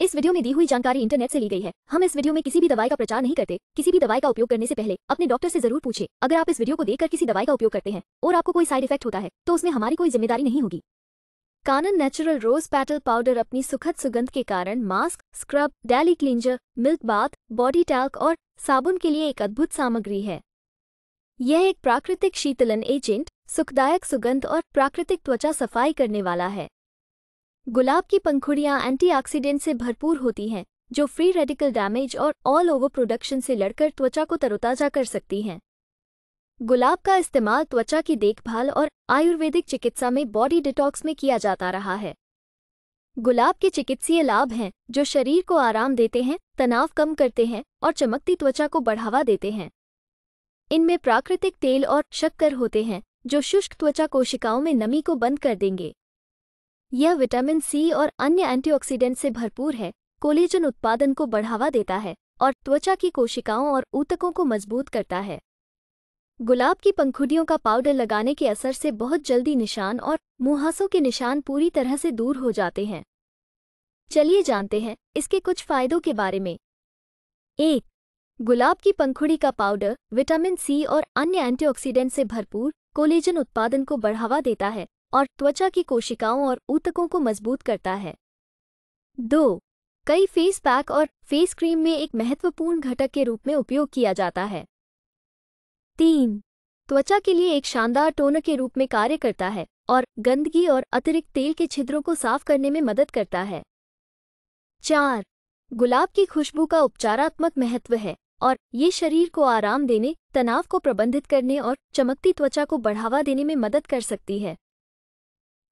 इस वीडियो में दी हुई जानकारी इंटरनेट से ली गई है हम इस वीडियो में किसी भी दवाई का प्रचार नहीं करते किसी भी दवाई का उपयोग करने से पहले अपने डॉक्टर से जरूर पूछे अगर आप इस वीडियो को देखकर किसी दवाई का उपयोग करते हैं और आपको कोई साइड इफेक्ट होता है तो उसमें हमारी कोई जिम्मेदारी नहीं होगी Kanan natural rose petal powder अपनी सुखद सुगंध के कारण mask scrub daily cleanser milk bath body talc और साबुन के लिए एक अद्भुत सामग्री है यह एक प्राकृतिक शीतलन एजेंट सुखदायक सुगंध और प्राकृतिक त्वचा सफाई करने वाला है गुलाब की पंखुड़ियाँ एंटीऑक्सीडेंट से भरपूर होती हैं जो फ्री रेडिकल डैमेज और ऑल ओवर प्रोडक्शन से लड़कर त्वचा को तरोताजा कर सकती हैं गुलाब का इस्तेमाल त्वचा की देखभाल और आयुर्वेदिक चिकित्सा में बॉडी डिटॉक्स में किया जाता रहा है गुलाब के चिकित्सीय लाभ हैं जो शरीर को आराम देते हैं तनाव कम करते हैं और चमकती त्वचा को बढ़ावा देते हैं इनमें प्राकृतिक तेल और शक्कर होते हैं जो शुष्क त्वचा कोशिकाओं में नमी को बंद कर देंगे यह विटामिन सी और अन्य एंटीऑक्सीडेंट से भरपूर है कोलेजन उत्पादन को बढ़ावा देता है और त्वचा की कोशिकाओं और ऊतकों को मजबूत करता है गुलाब की पंखुड़ियों का पाउडर लगाने के असर से बहुत जल्दी निशान और मुहासों के निशान पूरी तरह से दूर हो जाते हैं चलिए जानते हैं इसके कुछ फायदों के बारे में एक गुलाब की पंखुड़ी का पाउडर विटामिन सी और अन्य एंटीऑक्सीडेंट से भरपूर कोलेजन उत्पादन को बढ़ावा देता है और त्वचा की कोशिकाओं और ऊतकों को मजबूत करता है दो कई फेस पैक और फेस क्रीम में एक महत्वपूर्ण घटक के रूप में उपयोग किया जाता है तीन त्वचा के लिए एक शानदार टोनर के रूप में कार्य करता है और गंदगी और अतिरिक्त तेल के छिद्रों को साफ करने में मदद करता है चार गुलाब की खुशबू का उपचारात्मक महत्व है और ये शरीर को आराम देने तनाव को प्रबंधित करने और चमकती त्वचा को बढ़ावा देने में मदद कर सकती है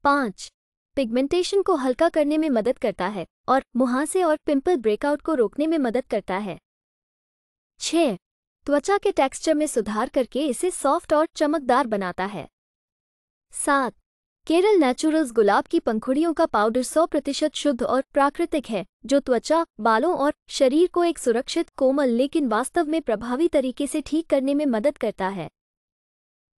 पाँच पिगमेंटेशन को हल्का करने में मदद करता है और मुहासे और पिंपल ब्रेकआउट को रोकने में मदद करता है छ त्वचा के टेक्सचर में सुधार करके इसे सॉफ्ट और चमकदार बनाता है सात केरल नेचुरल्स गुलाब की पंखुड़ियों का पाउडर 100 प्रतिशत शुद्ध और प्राकृतिक है जो त्वचा बालों और शरीर को एक सुरक्षित कोमल लेकिन वास्तव में प्रभावी तरीके से ठीक करने में मदद करता है